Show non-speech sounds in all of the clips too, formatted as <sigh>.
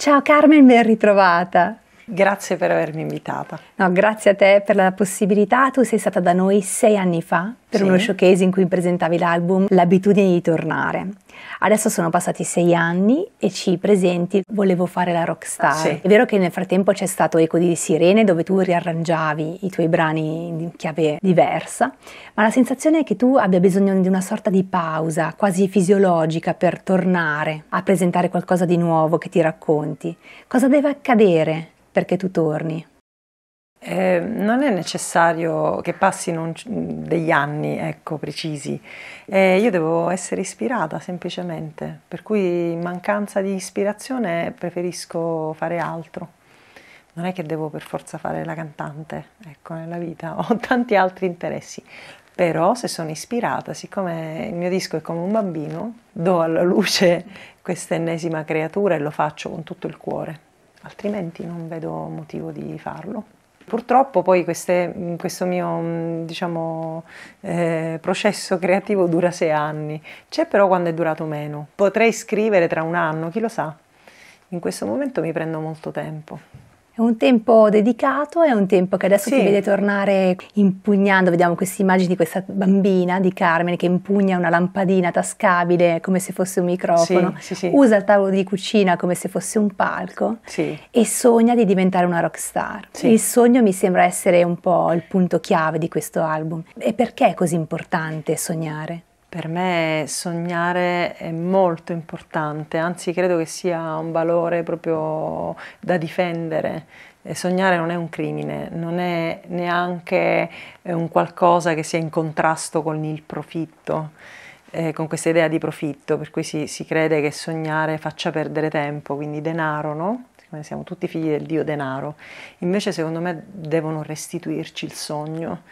Ciao Carmen, ben ritrovata. Grazie per avermi invitata. No, grazie a te per la possibilità. Tu sei stata da noi sei anni fa per sì. uno showcase in cui presentavi l'album L'abitudine di tornare. Adesso sono passati sei anni e ci presenti Volevo fare la rockstar. Sì. È vero che nel frattempo c'è stato Eco di Sirene dove tu riarrangiavi i tuoi brani in chiave diversa, ma la sensazione è che tu abbia bisogno di una sorta di pausa quasi fisiologica per tornare a presentare qualcosa di nuovo che ti racconti. Cosa deve accadere perché tu torni? Eh, non è necessario che passino un, degli anni, ecco, precisi. Eh, io devo essere ispirata semplicemente, per cui in mancanza di ispirazione preferisco fare altro. Non è che devo per forza fare la cantante, ecco, nella vita <laughs> ho tanti altri interessi. Però se sono ispirata, siccome il mio disco è come un bambino, do alla luce questa ennesima creatura e lo faccio con tutto il cuore altrimenti non vedo motivo di farlo. Purtroppo poi queste, questo mio diciamo, eh, processo creativo dura sei anni, c'è però quando è durato meno. Potrei scrivere tra un anno, chi lo sa. In questo momento mi prendo molto tempo. È un tempo dedicato, è un tempo che adesso sì. ti vede tornare impugnando, vediamo queste immagini di questa bambina di Carmen che impugna una lampadina tascabile come se fosse un microfono, sì, sì, usa il tavolo di cucina come se fosse un palco e sogna di diventare una rockstar. Il sogno mi sembra essere un po' il punto chiave di questo album. E perché è così importante sognare? Per me sognare è molto importante, anzi credo che sia un valore proprio da difendere. E sognare non è un crimine, non è neanche eh, un qualcosa che sia in contrasto con il profitto, eh, con questa idea di profitto, per cui si, si, crede che sognare faccia perdere tempo, quindi denaro, no? Siccome siamo tutti figli del dio denaro, invece secondo me devono restituirci il sogno,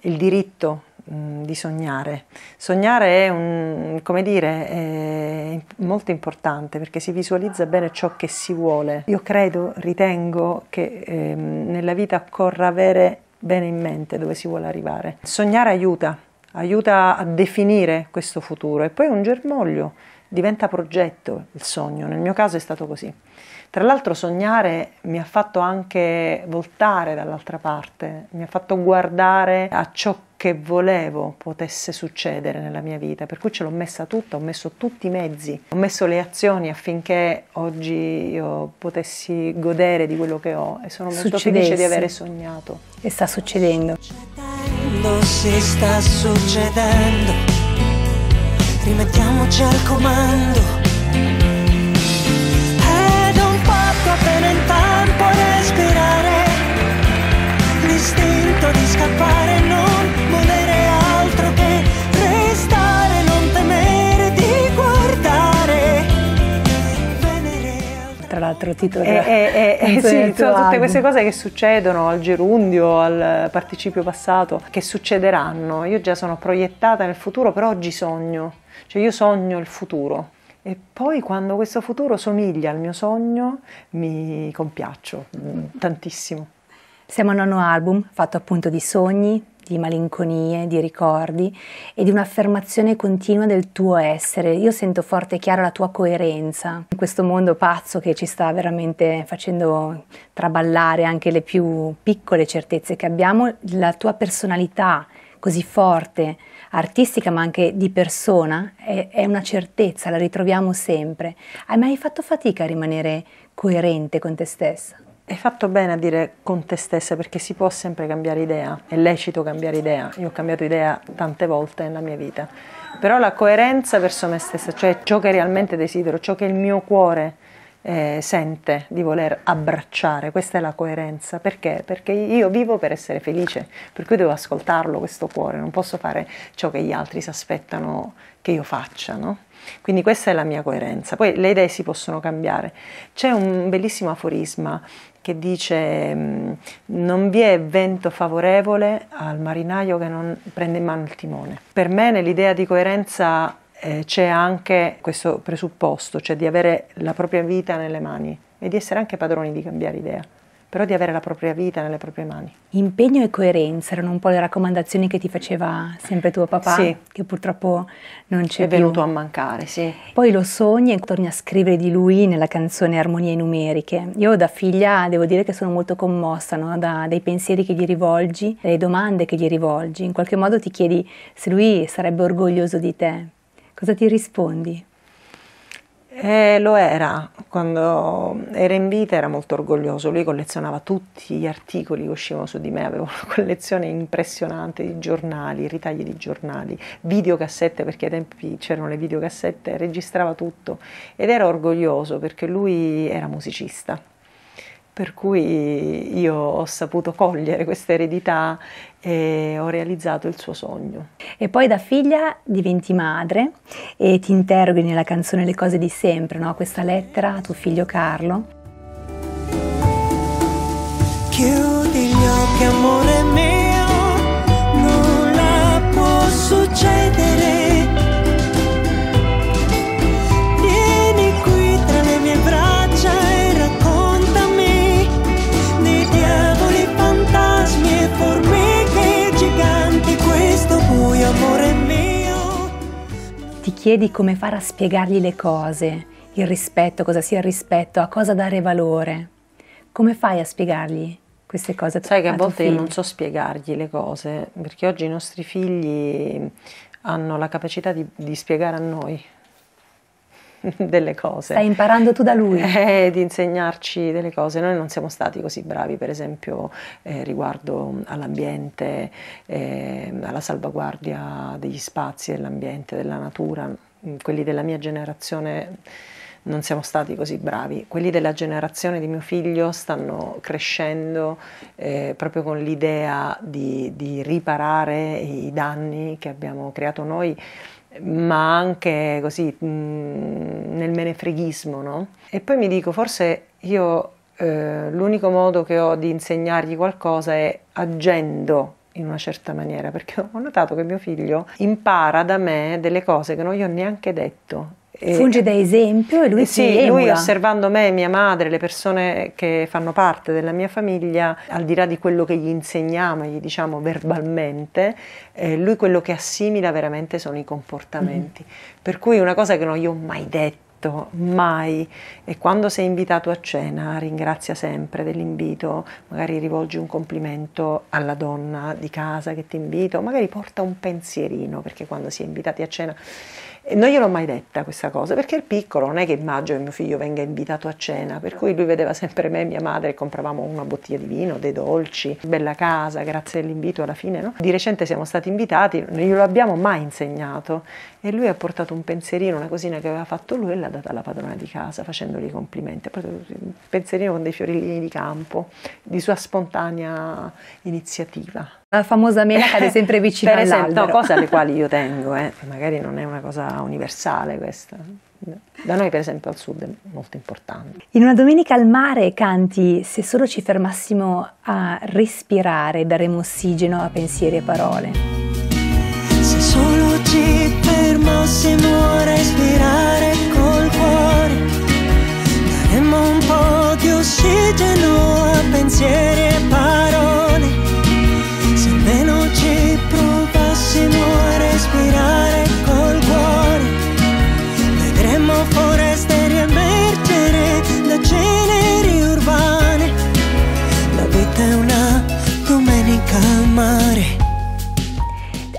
il diritto Mm, di sognare. Sognare è, un, come dire, è molto importante perché si visualizza bene ciò che si vuole. Io credo, ritengo che ehm, nella vita occorra avere bene in mente dove si vuole arrivare. Sognare aiuta, aiuta a definire questo futuro e poi un germoglio diventa progetto il sogno, nel mio caso è stato così. Tra l'altro sognare mi ha fatto anche voltare dall'altra parte, mi ha fatto guardare a ciò che volevo potesse succedere nella mia vita, per cui ce l'ho messa tutta, ho messo tutti i mezzi, ho messo le azioni affinché oggi io potessi godere di quello che ho e sono molto Succedesse. felice di avere sognato. E sta succedendo. Si sta succedendo, rimettiamoci al comando. altro titolo eh, eh, eh, eh <laughs> sì, sono album. tutte queste cose che succedono al gerundio, al participio passato, che succederanno. Io già sono proiettata nel futuro, però oggi sogno, cioè io sogno il futuro. E poi quando questo futuro somiglia al mio sogno mi compiaccio mm, tantissimo. Siamo a un nono album fatto appunto di sogni, di malinconie, di ricordi e di un'affermazione continua del tuo essere. Io sento forte e chiara la tua coerenza in questo mondo pazzo che ci sta veramente facendo traballare anche le più piccole certezze che abbiamo, la tua personalità così forte, artistica ma anche di persona, è, è, una certezza, la ritroviamo sempre. Hai mai fatto fatica a rimanere coerente con te stessa? Hai fatto bene a dire con te stessa perché si può sempre cambiare idea, è lecito cambiare idea, io ho cambiato idea tante volte nella mia vita, però la coerenza verso me stessa, cioè ciò che realmente desidero, ciò che il mio cuore eh, sente di voler abbracciare, questa è la coerenza, perché? Perché io vivo per essere felice, per cui devo ascoltarlo questo cuore, non posso fare ciò che gli altri si aspettano che io faccia, no? Quindi questa è la mia coerenza. Poi le idee si possono cambiare. C'è un bellissimo aforisma che dice mm, non vi è vento favorevole al marinaio che non prende in mano il timone. Per me nell'idea di coerenza eh, c'è anche questo presupposto, cioè di avere la propria vita nelle mani e di essere anche padroni di cambiare idea però di avere la propria vita nelle proprie mani. Impegno e coerenza erano un po' le raccomandazioni che ti faceva sempre tuo papà, sì. che purtroppo non c'è È più. venuto a mancare, sì. Poi lo sogni e torni a scrivere di lui nella canzone Armonie numeriche. Io da figlia devo dire che sono molto commossa no? da, dai pensieri che gli rivolgi, dalle domande che gli rivolgi. In qualche modo ti chiedi se lui sarebbe orgoglioso di te. Cosa ti rispondi? Eh, lo era, quando era in vita era molto orgoglioso, lui collezionava tutti gli articoli che uscivano su di me, avevo una collezione impressionante di giornali, ritagli di giornali, videocassette perché ai tempi c'erano le videocassette, registrava tutto ed era orgoglioso perché lui era musicista per cui io ho saputo cogliere questa eredità e ho realizzato il suo sogno. E poi da figlia diventi madre e ti interroghi nella canzone Le cose di sempre, no? questa lettera a tuo figlio Carlo. Chiudi gli occhi amore mio, nulla può succedere. chiedi come fare a spiegargli le cose, il rispetto, cosa sia il rispetto, a cosa dare valore. Come fai a spiegargli queste cose? Sai che a, a volte io non so spiegargli le cose, perché oggi i nostri figli hanno la capacità di, di spiegare a noi <laughs> delle cose. Stai imparando tu da lui. <laughs> Eh, di insegnarci delle cose. Noi non siamo stati così bravi, per esempio, eh, riguardo all'ambiente, eh, alla salvaguardia degli spazi, dell'ambiente, della natura. Quelli della mia generazione non siamo stati così bravi. Quelli della generazione di mio figlio stanno crescendo eh, proprio con l'idea di, di riparare i danni che abbiamo creato noi ma anche così mh, mm, nel menefreghismo, no? E poi mi dico, forse io eh, l'unico modo che ho di insegnargli qualcosa è agendo in una certa maniera, perché ho notato che mio figlio impara da me delle cose che non gli ho neanche detto eh, Funge da esempio e lui eh sì, emula. lui osservando me, mia madre, le persone che fanno parte della mia famiglia, al di là di quello che gli insegniamo e gli diciamo verbalmente, eh, lui quello che assimila veramente sono i comportamenti. Mm-hmm. Per cui una cosa che non gli ho mai detto mai è quando sei invitato a cena ringrazia sempre dell'invito, magari rivolgi un complimento alla donna di casa che ti invita, magari porta un pensierino perché quando si è invitati a cena non gliel'ho mai detta questa cosa, perché il piccolo non è che immagino che mio figlio venga invitato a cena, per certo. cui lui vedeva sempre me e mia madre, compravamo una bottiglia di vino, dei dolci, bella casa, grazie all'invito alla fine. No? Di recente siamo stati invitati, non glielo abbiamo mai insegnato e lui ha portato un pensierino, una cosina che aveva fatto lui e l'ha data alla padrona di casa facendogli i complimenti. Ha portato un pensierino con dei fiorellini di campo, di sua spontanea iniziativa. La famosa mela cade sempre vicino <laughs> per esempio, No, cose alle quali io tengo, eh. magari non è una cosa universale questa. Da noi per esempio al sud è molto importante. In una domenica al mare canti Se solo ci fermassimo a respirare daremo ossigeno a pensieri e parole. Se solo ci fermassimo a respirare col cuore daremmo un po' di ossigeno a pensieri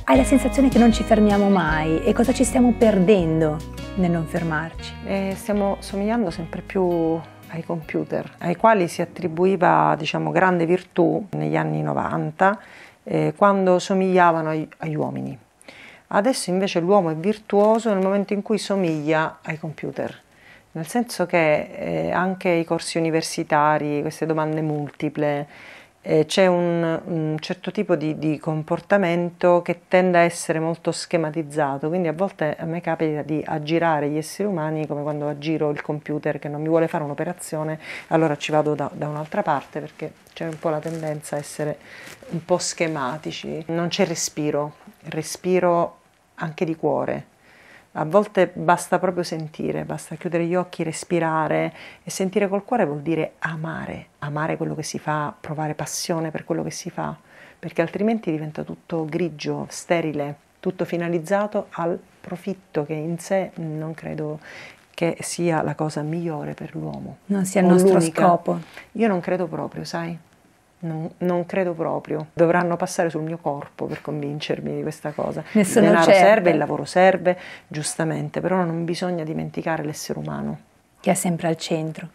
hai la sensazione che non ci fermiamo mai e cosa ci stiamo perdendo nel non fermarci? Eh, stiamo somigliando sempre più ai computer, ai quali si attribuiva diciamo, grande virtù negli anni 90, eh, quando somigliavano ai, agli uomini. Adesso invece l'uomo è virtuoso nel momento in cui somiglia ai computer, nel senso che eh, anche i corsi universitari, queste domande multiple, eh, c'è un, un, certo tipo di, di, comportamento che tende a essere molto schematizzato, quindi a volte a me capita di aggirare gli esseri umani come quando aggiro il computer che non mi vuole fare un'operazione, allora ci vado da, da un'altra parte perché c'è un po' la tendenza a essere un po' schematici, non c'è respiro, respiro anche di cuore a volte basta proprio sentire, basta chiudere gli occhi, respirare e sentire col cuore vuol dire amare, amare quello che si fa, provare passione per quello che si fa, perché altrimenti diventa tutto grigio, sterile, tutto finalizzato al profitto che in sé non credo che sia la cosa migliore per l'uomo. Non sia il nostro l'unica. scopo. Io non credo proprio, sai? Non, non, credo proprio. Dovranno passare sul mio corpo per convincermi di questa cosa. Ne il denaro certa. serve, il lavoro serve, giustamente, però non bisogna dimenticare l'essere umano. Che è sempre al centro.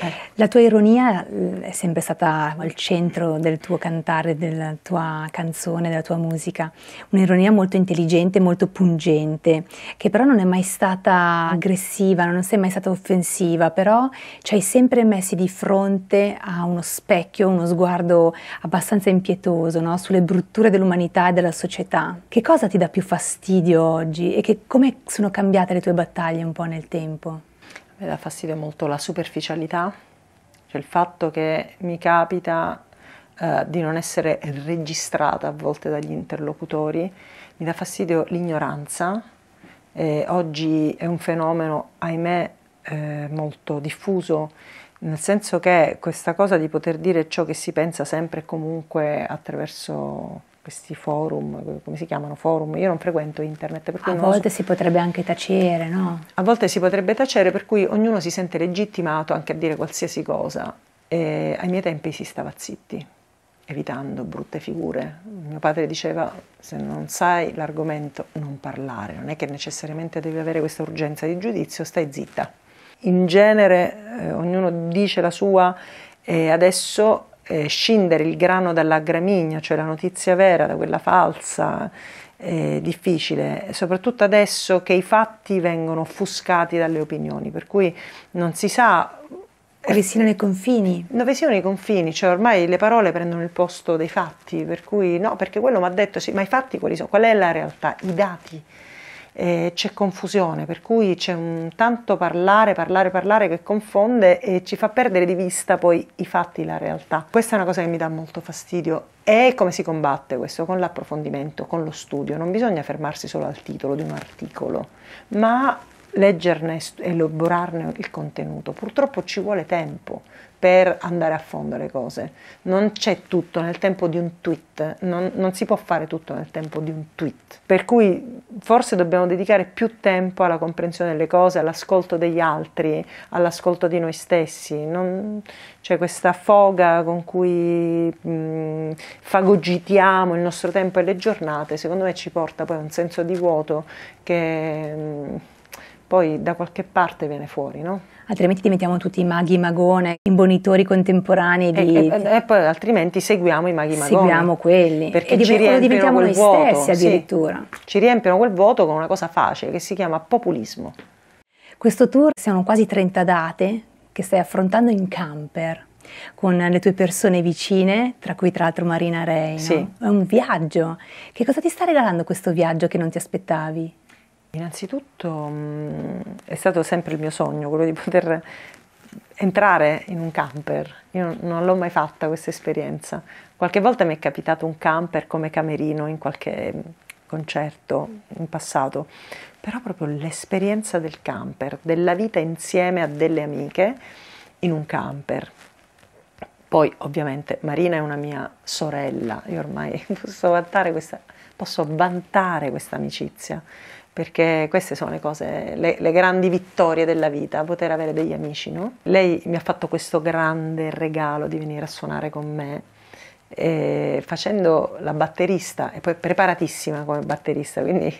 Eh. La tua ironia eh, è sempre stata al centro del tuo cantare, della tua canzone, della tua musica. Un'ironia molto intelligente, molto pungente, che però non è mai stata aggressiva, non sei mai stata offensiva, però ci hai sempre messi di fronte a uno specchio, uno sguardo abbastanza impietoso no? sulle brutture dell'umanità e della società. Che cosa ti dà più fastidio oggi e che, come sono cambiate le tue battaglie un po' nel tempo? mi dà fastidio molto la superficialità, cioè il fatto che mi capita eh, di non essere registrata a volte dagli interlocutori, mi dà fastidio l'ignoranza, eh, oggi è un fenomeno, ahimè, eh, molto diffuso, nel senso che questa cosa di poter dire ciò che si pensa sempre e comunque attraverso questi forum, come si chiamano forum? Io non frequento internet. Per cui a volte so. si potrebbe anche tacere, no? A volte si potrebbe tacere, per cui ognuno si sente legittimato anche a dire qualsiasi cosa. E ai miei tempi si stava zitti, evitando brutte figure. Mio padre diceva, se non sai l'argomento, non parlare. Non è che necessariamente devi avere questa urgenza di giudizio, stai zitta. In genere eh, ognuno dice la sua e adesso eh, scindere il grano dalla gramigna, cioè la notizia vera da quella falsa, è difficile, soprattutto adesso che i fatti vengono offuscati dalle opinioni, per cui non si sa. Dove siano i confini? Dove siano i confini? Cioè ormai le parole prendono il posto dei fatti, per cui no, perché quello mi ha detto sì, ma i fatti quali sono? Qual è la realtà? I dati eh, c'è confusione, per cui c'è un tanto parlare, parlare, parlare che confonde e ci fa perdere di vista poi i fatti, la realtà. Questa è una cosa che mi dà molto fastidio. E come si combatte questo? Con l'approfondimento, con lo studio. Non bisogna fermarsi solo al titolo di un articolo, ma leggerne e elaborarne il contenuto. Purtroppo ci vuole tempo per andare a fondo le cose. Non c'è tutto nel tempo di un tweet, non, non si può fare tutto nel tempo di un tweet. Per cui forse dobbiamo dedicare più tempo alla comprensione delle cose, all'ascolto degli altri, all'ascolto di noi stessi. Non, c'è questa foga con cui mh, fagogitiamo il nostro tempo e le giornate, secondo me ci porta poi a un senso di vuoto che... Mh, poi da qualche parte viene fuori, no? Ah, altrimenti diventiamo tutti maghi magone, imbonitori contemporanei di... E, e, e poi altrimenti seguiamo i maghi magone. Seguiamo quelli. Perché e ci diventiamo noi vuoto, stessi addirittura. Sì, ci riempiono quel vuoto con una cosa facile che si chiama populismo. Questo tour sono quasi 30 date che stai affrontando in camper con le tue persone vicine, tra cui tra l'altro Marina Rey. No? Sì. È un viaggio. Che cosa ti sta regalando questo viaggio che non ti aspettavi? Innanzitutto mm, è stato sempre il mio sogno quello di poter entrare in un camper. Io non l'ho mai fatta questa esperienza. Qualche volta mi è capitato un camper come camerino in qualche concerto in passato, però proprio l'esperienza del camper, della vita insieme a delle amiche in un camper. Poi ovviamente Marina è una mia sorella, io ormai <laughs> posso vantare questa, posso vantare questa amicizia perché queste sono le cose, le, le, grandi vittorie della vita, poter avere degli amici, no? Lei mi ha fatto questo grande regalo di venire a suonare con me, eh, facendo la batterista, e poi preparatissima come batterista, quindi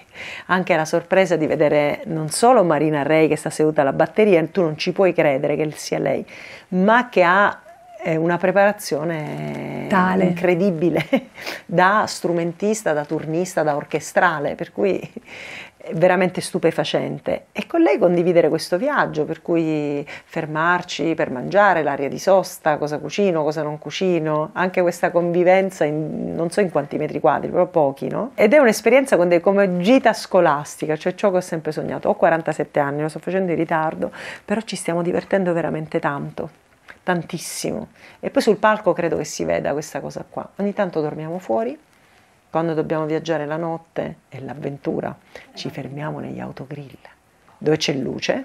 anche la sorpresa di vedere non solo Marina Rey che sta seduta alla batteria, tu non ci puoi credere che sia lei, ma che ha eh, una preparazione Tale. incredibile <laughs> da strumentista, da turnista, da orchestrale, per cui veramente stupefacente e con lei condividere questo viaggio, per cui fermarci per mangiare, l'aria di sosta, cosa cucino, cosa non cucino, anche questa convivenza in, non so in quanti metri quadri, però pochi, no? Ed è un'esperienza dei, come gita scolastica, cioè ciò che ho sempre sognato. Ho 47 anni, lo sto facendo in ritardo, però ci stiamo divertendo veramente tanto tantissimo. E poi sul palco credo che si veda questa cosa qua. Ogni tanto dormiamo fuori, quando dobbiamo viaggiare la notte e l'avventura, ci fermiamo negli autogrill dove c'è luce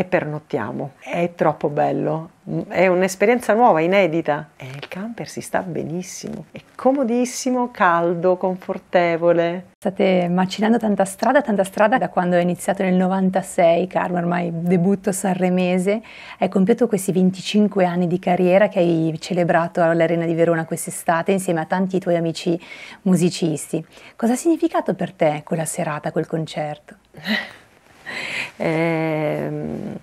e pernottiamo. È troppo bello, è un'esperienza nuova, inedita. E il camper si sta benissimo, è comodissimo, caldo, confortevole. State macinando tanta strada, tanta strada da quando è iniziato nel 96, Carlo, ormai debutto sanremese. Hai compiuto questi 25 anni di carriera che hai celebrato all'Arena di Verona quest'estate insieme a tanti tuoi amici musicisti. Cosa ha significato per te quella serata, quel concerto? <laughs> Eh,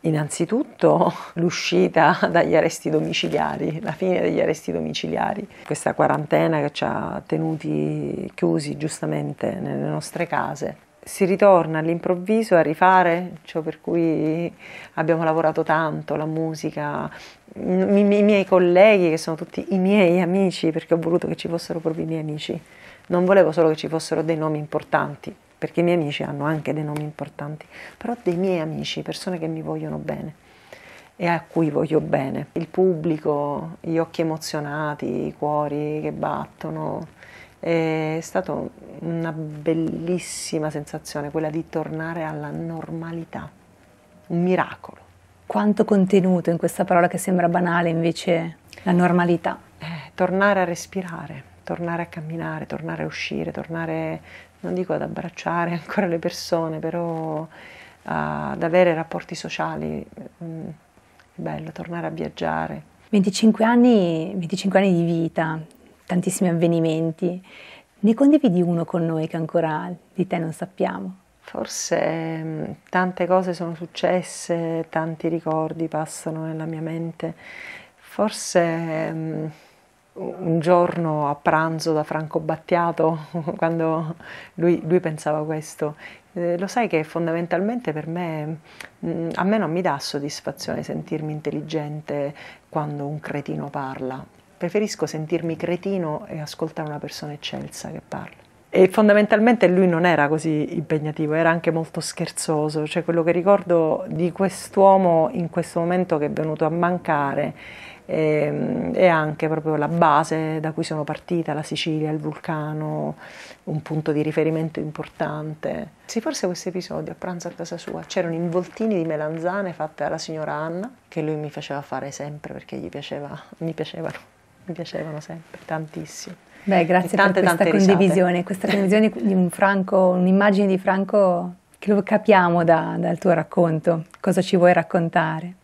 Innanzitutto <laughs> l'uscita dagli arresti domiciliari, la fine degli arresti domiciliari, questa quarantena che ci ha tenuti chiusi giustamente nelle nostre case. Si ritorna all'improvviso a rifare ciò per cui abbiamo lavorato tanto, la musica, mm, i, miei colleghi che sono tutti i miei amici, perché ho voluto che ci fossero proprio i miei amici. Non volevo solo che ci fossero dei nomi importanti, perché i miei amici hanno anche dei nomi importanti, però dei miei amici, persone che mi vogliono bene e a cui voglio bene. Il pubblico, gli occhi emozionati, i cuori che battono, è stata una bellissima sensazione quella di tornare alla normalità, un miracolo. Quanto contenuto in questa parola che sembra banale invece la normalità? Eh, tornare a respirare, tornare a camminare, tornare a uscire, tornare non dico ad abbracciare <laughs> ancora le persone, però ah, ad avere rapporti sociali. Mm, è bello tornare a viaggiare. 25 anni, 25 anni di vita, tantissimi avvenimenti. Ne condividi uno con noi che ancora di te non sappiamo? Forse mm, tante cose sono successe, tanti ricordi passano nella mia mente. Forse mm, un giorno a pranzo da Franco Battiato, <laughs> quando lui, lui pensava questo, eh, lo sai che fondamentalmente per me, mh, mm, a me non mi dà soddisfazione sentirmi intelligente quando un cretino parla, preferisco sentirmi cretino e ascoltare una persona eccelsa che parla. E fondamentalmente lui non era così impegnativo, era anche molto scherzoso, cioè quello che ricordo di quest'uomo in questo momento che è venuto a mancare e, ehm, e, anche proprio la base da cui sono partita, la Sicilia, il vulcano, un punto di riferimento importante. Sì, forse questo episodio a pranzo a casa sua c'erano involtini di melanzane fatte dalla signora Anna, che lui mi faceva fare sempre perché gli piaceva, mi piacevano, mi piacevano sempre, tantissimo. Beh, grazie tante, per questa condivisione, questa condivisione di un Franco, un'immagine di Franco che lo capiamo da, dal tuo racconto, cosa ci vuoi raccontare.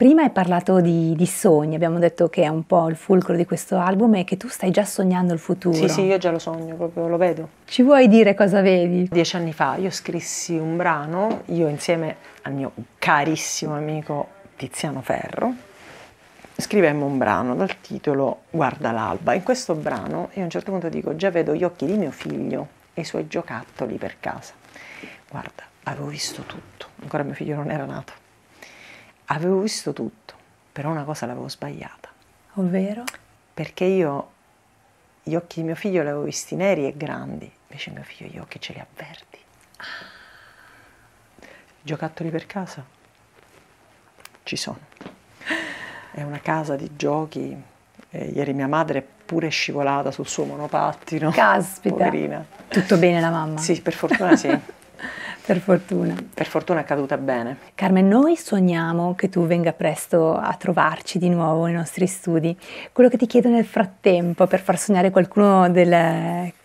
Prima hai parlato di, di, sogni, abbiamo detto che è un po' il fulcro di questo album e che tu stai già sognando il futuro. Sì, sì, io già lo sogno, proprio lo vedo. Ci vuoi dire cosa vedi? Dieci anni fa io scrissi un brano, io insieme al mio carissimo amico Tiziano Ferro, scrivemmo un brano dal titolo Guarda l'alba. In questo brano io a un certo punto dico già vedo gli occhi di mio figlio e i suoi giocattoli per casa. Guarda, avevo visto tutto, ancora mio figlio non era nato avevo visto tutto, però una cosa l'avevo sbagliata. Ovvero? Perché io gli occhi di mio figlio li avevo visti neri e grandi, invece mio figlio gli occhi ce li ha verdi. Ah. Giocattoli per casa? Ci sono. È una casa di giochi. E ieri mia madre è pure scivolata sul suo monopattino. Caspita! Poverina. Tutto bene la mamma? Sì, per fortuna sì. Per fortuna. Per fortuna è caduta bene. Carmen, noi sogniamo che tu venga presto a trovarci di nuovo nei nostri studi. Quello che ti chiedo nel frattempo per far sognare qualcuno del,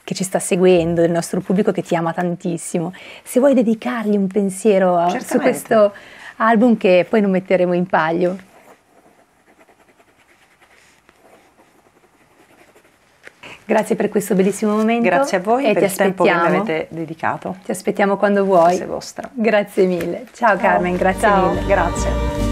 che ci sta seguendo, del nostro pubblico che ti ama tantissimo, se vuoi dedicargli un pensiero a, su questo album che poi non metteremo in paglio. Grazie per questo bellissimo momento. Grazie a voi e per il tempo che mi avete dedicato. Ti aspettiamo quando vuoi. Grazie vostra. Grazie mille. Ciao, Ciao. Carmen, grazie Ciao. mille. Grazie.